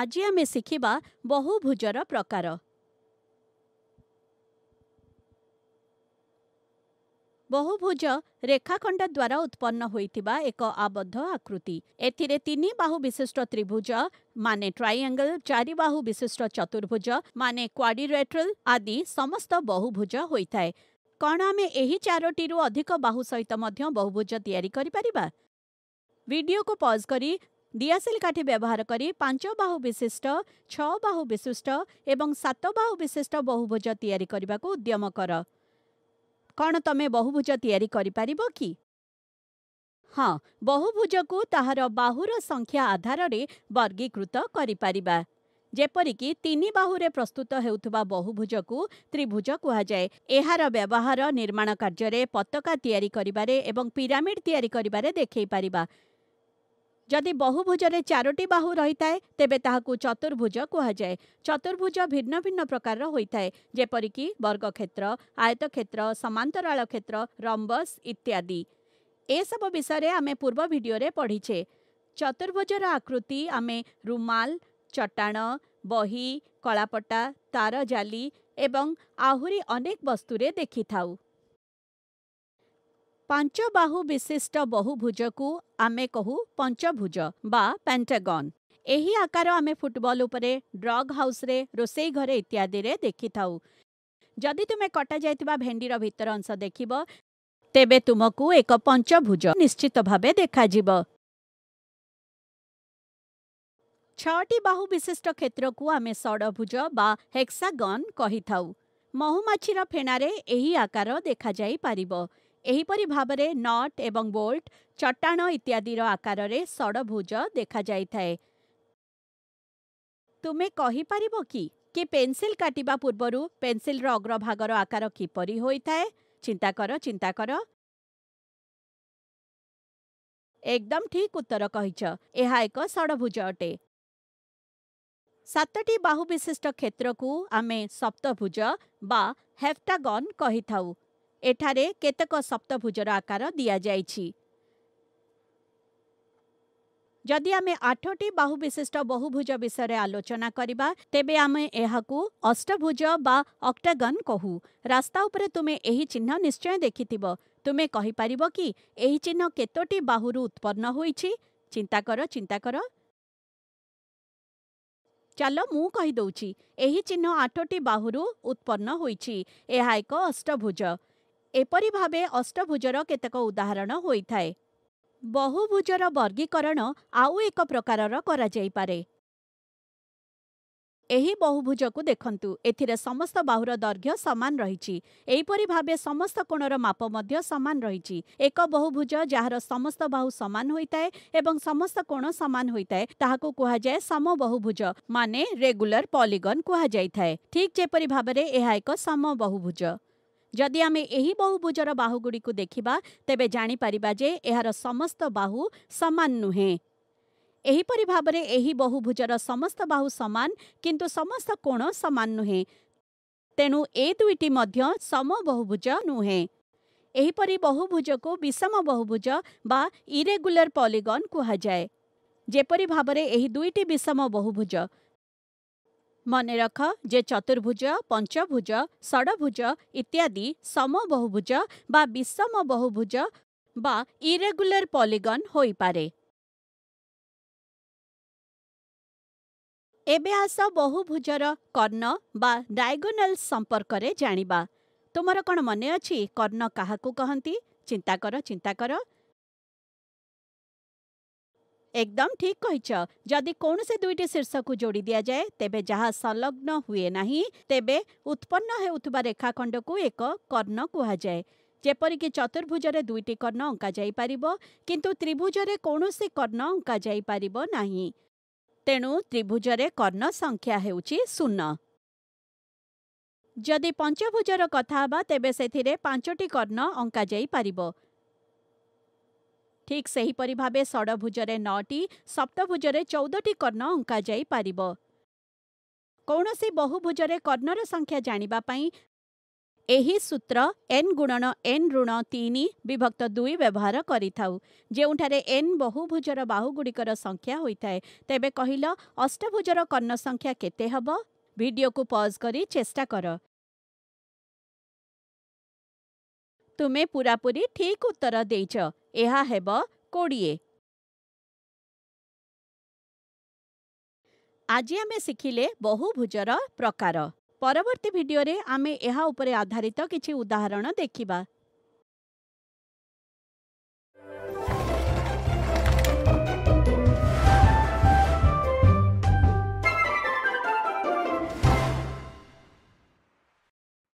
ଆଜି ଆମେ ଶିଖିବା ବହୁଭୁଜର ପ୍ରକାର ବହୁଭୁଜ ରେଖାଖଣ୍ଡ ଦ୍ୱାରା ଉତ୍ପନ୍ନ ହୋଇଥିବା ଏକ ଆବଦ୍ଧ ଆକୃତି ଏଥିରେ ତିନି ବାହୁ ବିଶିଷ୍ଟ ତ୍ରିଭୁଜ ମାନେ ଟ୍ରାଇଆଙ୍ଗଲ ଚାରି ବାହୁ ବିଶିଷ୍ଟ ଚତୁର୍ଭୁଜ ମାନେ କ୍ୱାଡିରେଟ୍ରଲ ଆଦି ସମସ୍ତ ବହୁଭୁଜ ହୋଇଥାଏ କ'ଣ ଆମେ ଏହି ଚାରୋଟିରୁ ଅଧିକ ବାହୁ ସହିତ ମଧ୍ୟ ବହୁଭୁଜ ତିଆରି କରିପାରିବା ଭିଡିଓକୁ ପଜ୍ କରି দিয়াসেল কাঠি ব্যবহার করে পাঁচ বাহু বিশিষ্ট ছ বাহু বিশিষ্ট এবং সাত বাহু বিশিষ্ট বহুভুজ তৈরি করা উদ্যম কর କ'ଣ ତମେ ବହୁଭୁଜ ତିଆରି କରିପାରିବ କି ହଁ ବହୁଭୁଜକୁ ତାହାର ବାହୁର ସଂଖ୍ୟା ଆଧାରରେ ବର୍ଗୀକୃତ କରିପାରିବା ଯେପରିକି ତିନି ବାହୁରେ ପ୍ରସ୍ତୁତ ହେଉଥିବା ବହୁଭୁଜକୁ ତ୍ରିଭୁଜ କୁହାଯାଏ ଏହାର ବ୍ୟବହାର ନିର୍ମାଣ କାର୍ଯ୍ୟରେ ପତାକା ତିଆରି କରିବାରେ ଏବଂ ପିରାମିଡ୍ ତିଆରି କରିବାରେ ଦେଖାଇ ପାରିବା ଯଦି ବହୁଭୁଜରେ ଚାରୋଟି ବାହୁ ରହିଥାଏ ତେବେ ତାହାକୁ ଚତୁର୍ଭୁଜ କୁହାଯାଏ ଚତୁର୍ଭୁଜ ଭିନ୍ନ ଭିନ୍ନ ପ୍ରକାରର ହୋଇଥାଏ ଯେପରିକି ବର୍ଗକ୍ଷେତ୍ର ଆୟତକ୍ଷେତ୍ର ସମାନ୍ତରାଳ କ୍ଷେତ୍ର ରମ୍ବସ ଇତ୍ୟାଦି ଏସବୁ ବିଷୟରେ ଆମେ ପୂର୍ବ ଭିଡ଼ିଓରେ ପଢ଼ିଛେ ଚତୁର୍ଭୁଜର ଆକୃତି ଆମେ ରୁମାଲ ଚଟାଣ ବହି କଳାପଟା ତାରଜାଲି ଏବଂ ଆହୁରି ଅନେକ ବସ୍ତୁରେ ଦେଖିଥାଉ ପାଞ୍ଚ ବାହୁ ବିଶିଷ୍ଟ ବହୁଭୁଜକୁ ଆମେ କହୁ ପଞ୍ଚଭୁଜ ବା ପେଣ୍ଟାଗନ୍ ଏହି ଆକାର ଆମେ ଫୁଟବଲ ଉପରେ ଡ୍ରଗ୍ ହାଉସ୍ରେ ରୋଷେଇ ଘରେ ଇତ୍ୟାଦିରେ ଦେଖିଥାଉ ଯଦି ତୁମେ କଟାଯାଇଥିବା ଭେଣ୍ଡିର ଭିତର ଅଂଶ ଦେଖିବ ତେବେ ତୁମକୁ ଏକ ପଞ୍ଚଭୁଜ ନିଶ୍ଚିତ ଭାବେ ଦେଖାଯିବ ଛଅଟି ବାହୁ ବିଶିଷ୍ଟ କ୍ଷେତ୍ରକୁ ଆମେ ଷଡ଼ଭୁଜ ବା ହେକ୍ସାଗନ୍ କହିଥାଉ ମହୁମାଛିର ଫେଣାରେ ଏହି ଆକାର ଦେଖାଯାଇପାରିବ ଏହିପରି ଭାବରେ ନଟ୍ ଏବଂ ବୋଲ୍ଟ ଚଟାଣ ଇତ୍ୟାଦିର ଆକାରରେ ଷଡ଼ଭୁଜ ଦେଖାଯାଇଥାଏ ତୁମେ କହିପାରିବ କି କି ପେନ୍ସିଲ୍ କାଟିବା ପୂର୍ବରୁ ପେନ୍ସିଲ୍ର ଅଗ୍ରଭାଗର ଆକାର କିପରି ହୋଇଥାଏ ଚିନ୍ତା କର ଚିନ୍ତା କର ଏକଦମ ଠିକ୍ ଉତ୍ତର କହିଛ ଏହା ଏକ ଷଡ଼ଭୁଜ ଅଟେ ସାତଟି ବାହୁ ବିଶିଷ୍ଟ କ୍ଷେତ୍ରକୁ ଆମେ ସପ୍ତଭୁଜ ବା ହେପ୍ଟାଗନ୍ କହିଥାଉ ଏଠାରେ କେତେକ ସପ୍ତଭୁଜର ଆକାର ଦିଆଯାଇଛି ଯଦି ଆମେ ଆଠଟି ବାହୁ ବିଶିଷ୍ଟ ବହୁଭୁଜ ବିଷୟରେ ଆଲୋଚନା କରିବା ତେବେ ଆମେ ଏହାକୁ ଅଷ୍ଟଭୁଜ ବା ଅକ୍ଟାଗନ୍ କହୁ ରାସ୍ତା ଉପରେ ତୁମେ ଏହି ଚିହ୍ନ ନିଶ୍ଚୟ ଦେଖିଥିବ ତୁମେ କହିପାରିବ କି ଏହି ଚିହ୍ନ କେତୋଟି ବାହୁରୁ ଉତ୍ପନ୍ନ ହୋଇଛି ଚିନ୍ତା କର ଚିନ୍ତା କର ଚାଲ ମୁଁ କହିଦେଉଛି ଏହି ଚିହ୍ନ ଆଠଟି ବାହୁରୁ ଉତ୍ପନ୍ନ ହୋଇଛି ଏହା ଏକ ଅଷ୍ଟଭୁଜ ଏପରି ଭାବେ ଅଷ୍ଟଭୁଜର କେତେକ ଉଦାହରଣ ହୋଇଥାଏ ବହୁଭୁଜର ବର୍ଗୀକରଣ ଆଉ ଏକ ପ୍ରକାରର କରାଯାଇପାରେ ଏହି ବହୁଭୁଜକୁ ଦେଖନ୍ତୁ ଏଥିରେ ସମସ୍ତ ବାହୁର ଦୈର୍ଘ୍ୟ ସମାନ ରହିଛି ଏହିପରି ଭାବେ ସମସ୍ତ କୋଣର ମାପ ମଧ୍ୟ ସମାନ ରହିଛି ଏକ ବହୁଭୁଜ ଯାହାର ସମସ୍ତ ବାହୁ ସମାନ ହୋଇଥାଏ ଏବଂ ସମସ୍ତ କୋଣ ସମାନ ହୋଇଥାଏ ତାହାକୁ କୁହାଯାଏ ସମ ବହୁଭୁଜ ମାନେ ରେଗୁଲାର ପଲିଗନ୍ କୁହାଯାଇଥାଏ ଠିକ୍ ଯେପରି ଭାବରେ ଏହା ଏକ ସମ ବହୁଭୁଜ ଯଦି ଆମେ ଏହି ବହୁଭୁଜର ବାହୁଗୁଡ଼ିକୁ ଦେଖିବା ତେବେ ଜାଣିପାରିବା ଯେ ଏହାର ସମସ୍ତ ବାହୁ ସମାନ ନୁହେଁ ଏହିପରି ଭାବରେ ଏହି ବହୁଭୁଜର ସମସ୍ତ ବାହୁ ସମାନ କିନ୍ତୁ ସମସ୍ତ କୋଣ ସମାନ ନୁହେଁ ତେଣୁ ଏ ଦୁଇଟି ମଧ୍ୟ ସମବହୁଭୁଜ ନୁହେଁ ଏହିପରି ବହୁଭୁଜକୁ ବିଷମ ବହୁଭୁଜ ବା ଇରେଗୁଲାର ପଲିଗନ୍ କୁହାଯାଏ ଯେପରି ଭାବରେ ଏହି ଦୁଇଟି ବିଷମ ବହୁଭୁଜ ମନେ ରଖ ଯେ ଚତୁର୍ଭୁଜ ପଞ୍ଚଭୁଜ ଷଡ଼ଭୁଜ ଇତ୍ୟାଦି ସମବହୁଭୁଜ ବା ବିଷମ ବହୁଭୁଜ ବା ଇରେଗୁଲାର ପଲିଗନ୍ ହୋଇପାରେ ଏବେ ଆସ ବହୁଭୁଜର କର୍ଣ୍ଣ ବା ଡାଇଗୋନାଲ ସମ୍ପର୍କରେ ଜାଣିବା ତୁମର କ'ଣ ମନେ ଅଛି କର୍ଣ୍ଣ କାହାକୁ କହନ୍ତି ଚିନ୍ତା କର ଚିନ୍ତା କର একদম ঠিক কইছ যদি কৌশি দুইটি শীর্ষক যোড়ি দিয়া যায় তেবে যাহা সংলগ্ন হুয়ে না তেবে উৎপন্ন হেউথিবা রেখাখণ্ডকু এক কর্ণ কুহযায় ଯେପରିକି ଚତୁର୍ଭୁଜରେ ଦୁଇଟି କର୍ଣ୍ଣ ଅଙ୍କାଯାଇପାରିବ କିନ୍ତୁ ତ୍ରିଭୁଜରେ କୌଣସି କର୍ଣ୍ଣ ଅଙ୍କାଯାଇପାରିବ ନାହିଁ ତେଣୁ ତ୍ରିଭୁଜରେ କର୍ଣ୍ଣ ସଂଖ୍ୟା ହେଉଛି ଶୂନ ଯଦି ପଞ୍ଚଭୁଜର କଥା ହେବା ତେବେ ସେଥିରେ ପାଞ୍ଚଟି କର୍ଣ୍ଣ ଅଙ୍କାଯାଇପାରିବ ଠିକ୍ ସେହିପରି ଭାବେ ଷଡ଼ଭୁଜରେ ନଅଟି ସପ୍ତଭୁଜରେ ଚଉଦଟି କର୍ଣ୍ଣ ଅଙ୍କାଯାଇପାରିବ କୌଣସି ବହୁଭୁଜରେ କର୍ଣ୍ଣର ସଂଖ୍ୟା ଜାଣିବା ପାଇଁ ଏହି ସୂତ୍ର ଏନ୍ ଗୁଣନ ଏନ୍ ଋଣ ତିନି ବିଭକ୍ତ ଦୁଇ ବ୍ୟବହାର କରିଥାଉ ଯେଉଁଠାରେ ଏନ୍ ବହୁଭୁଜର ବାହୁଗୁଡ଼ିକର ସଂଖ୍ୟା ହୋଇଥାଏ ତେବେ କହିଲ ଅଷ୍ଟଭୁଜର କର୍ଣ୍ଣ ସଂଖ୍ୟା କେତେ ହେବ ଭିଡ଼ିଓକୁ ପଜ୍ କରି ଚେଷ୍ଟା କର ତୁମେ ପୂରାପୂରି ଠିକ୍ ଉତ୍ତର ଦେଇଛ ଏହା ହେବ କୋଡ଼ିଏ ଆଜି ଆମେ ଶିଖିଲେ ବହୁଭୁଜର ପ୍ରକାର ପରବର୍ତ୍ତୀ ଭିଡ଼ିଓରେ ଆମେ ଏହା ଉପରେ ଆଧାରିତ କିଛି ଉଦାହରଣ ଦେଖିବା